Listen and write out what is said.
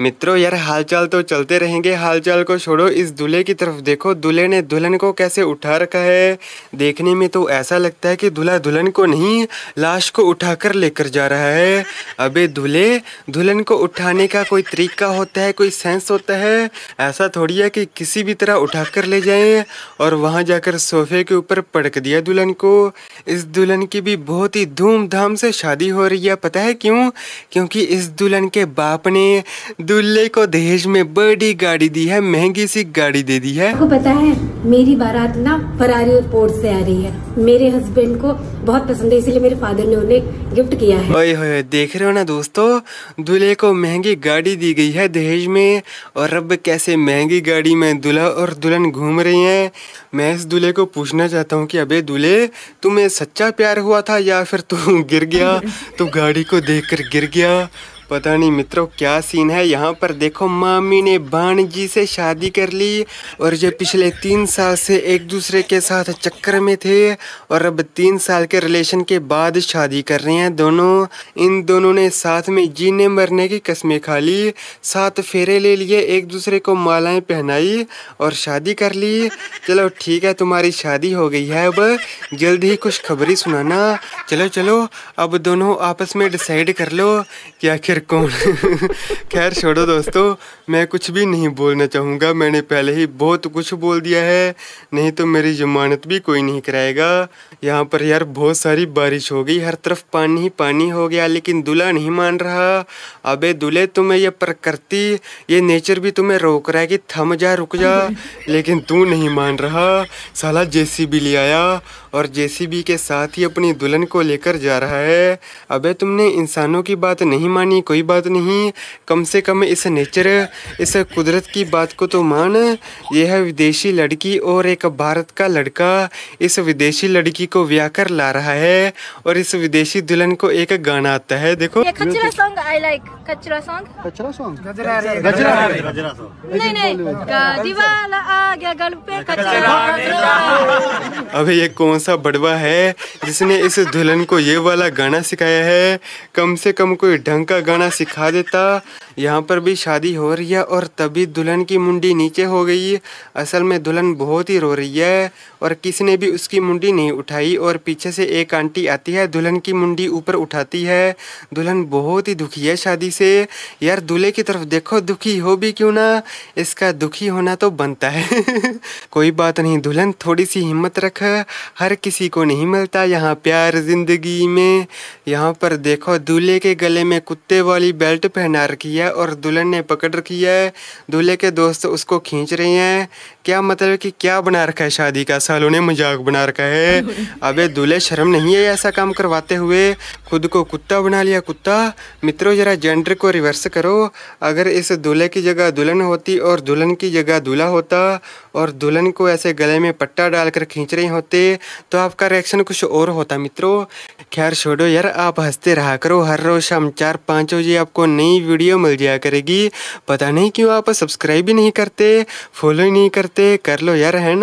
मित्रों यार हालचाल तो चलते रहेंगे हालचाल को छोड़ो इस दूल्हे की तरफ देखो दूल्हे ने दुल्हन को कैसे उठा रखा है देखने में तो ऐसा लगता है कि दूल्हा दुल्हन को नहीं लाश को उठाकर लेकर जा रहा है अबे दूल्हे दुल्हन को उठाने का कोई तरीका होता है कोई सेंस होता है ऐसा थोड़ी है कि किसी भी तरह उठा कर ले जाए और वहाँ जाकर सोफे के ऊपर पड़क दिया दुल्हन को इस दुल्हन की भी बहुत ही धूमधाम से शादी हो रही है पता है क्यों क्योंकि इस दुल्हन के बाप ने दूल्हे को दहेज में बड़ी गाड़ी दी है महंगी सी गाड़ी दे दी है आपको पता है मेरी बारात ना फरारी और पोर्ट से आ रही है मेरे हस्बैंड को बहुत पसंद है इसीलिए मेरे फादर ने उन्हें गिफ्ट किया है ओए होए देख रहे हो ना दोस्तों दूल्हे को महंगी गाड़ी दी गई है दहेज में और अब कैसे महंगी गाड़ी में दूल्हा और दुल्हन घूम रही है मैं इस दूल्हे को पूछना चाहता हूँ की अबे दूल्हे तुम्हें सच्चा प्यार हुआ था या फिर तू गिर गया तू गाड़ी को देख कर गिर गया पता नहीं मित्रों क्या सीन है यहाँ पर देखो मामी ने भाणजी से शादी कर ली और जो पिछले तीन साल से एक दूसरे के साथ चक्कर में थे और अब तीन साल के रिलेशन के बाद शादी कर रहे हैं दोनों इन दोनों ने साथ में जीने मरने की कस्में खा ली साथ फेरे ले लिए एक दूसरे को मालाएं पहनाई और शादी कर ली चलो ठीक है तुम्हारी शादी हो गई है अब जल्द ही कुछ खबरी सुनाना चलो चलो अब दोनों आपस में डिसाइड कर लो कि आखिर कौन खैर छोड़ो दोस्तों मैं कुछ भी नहीं बोलना चाहूँगा मैंने पहले ही बहुत कुछ बोल दिया है नहीं तो मेरी जमानत भी कोई नहीं कराएगा यहाँ पर यार बहुत सारी बारिश हो गई हर तरफ पानी ही पानी हो गया लेकिन दूल्हा नहीं मान रहा अबे दूल्हे तुम्हें यह प्रकृति ये नेचर भी तुम्हें रोक रहा है कि थम जा रुक जा लेकिन तू नहीं मान रहा साला बी ले आया और बी के साथ ही अपनी दुल्हन को लेकर जा रहा है अबे तुमने इंसानों की बात नहीं मानी कोई बात नहीं कम से कम इस नेचर इस कुदरत की बात को तो मान यह विदेशी लड़की और एक भारत का लड़का इस विदेशी लड़की को ब्याह कर ला रहा है और इस विदेशी दुल्हन को एक गाना आता है देखो कचरा सॉन्ग आई लाइक कचरा सॉन्ग कचरा सॉन्ग गजरा गजरा नहीं नहीं आ गया गल पे कचरा अबे ये कौन सा बड़वा है जिसने इस दुल्हन को ये वाला गाना सिखाया है कम से कम कोई ढंग का गाना सिखा देता यहाँ पर भी शादी हो रही है और तभी दुल्हन की मुंडी नीचे हो गई असल में दुल्हन बहुत ही रो रही है और किसी ने भी उसकी मुंडी नहीं उठाई और पीछे से एक आंटी आती है दुल्हन की मुंडी ऊपर उठाती है दुल्हन बहुत ही दुखी है शादी से यार दूल्हे की तरफ देखो दुखी हो भी क्यों ना इसका दुखी होना तो बनता है कोई बात नहीं दुल्हन थोड़ी सी हिम्मत रख हर किसी को नहीं मिलता यहाँ प्यार जिंदगी में यहाँ पर देखो दूल्हे के गले में कुत्ते वाली बेल्ट पहना रखी है और दुल्हन ने पकड़ रखी है दूल्हे के दोस्त उसको खींच रहे हैं क्या मतलब कि क्या बना रखा है शादी का साल उन्हें मजाक बना रखा है अबे दूल्हे शर्म नहीं है ऐसा काम करवाते हुए खुद को कुत्ता बना लिया कुत्ता मित्रों जरा जेंडर को रिवर्स करो अगर इस दूल्हे की जगह दुल्हन होती और दुल्हन की जगह दूल्हा होता और दुल्हन को ऐसे गले में पट्टा डालकर खींच रही होते तो आपका रिएक्शन कुछ और होता मित्रों खैर छोड़ो यार आप हंसते रहा करो हर रोज़ शाम चार पाँच बजे आपको नई वीडियो मिल जाया करेगी पता नहीं क्यों आप सब्सक्राइब ही नहीं करते फॉलो ही नहीं करते कर लो यार है ना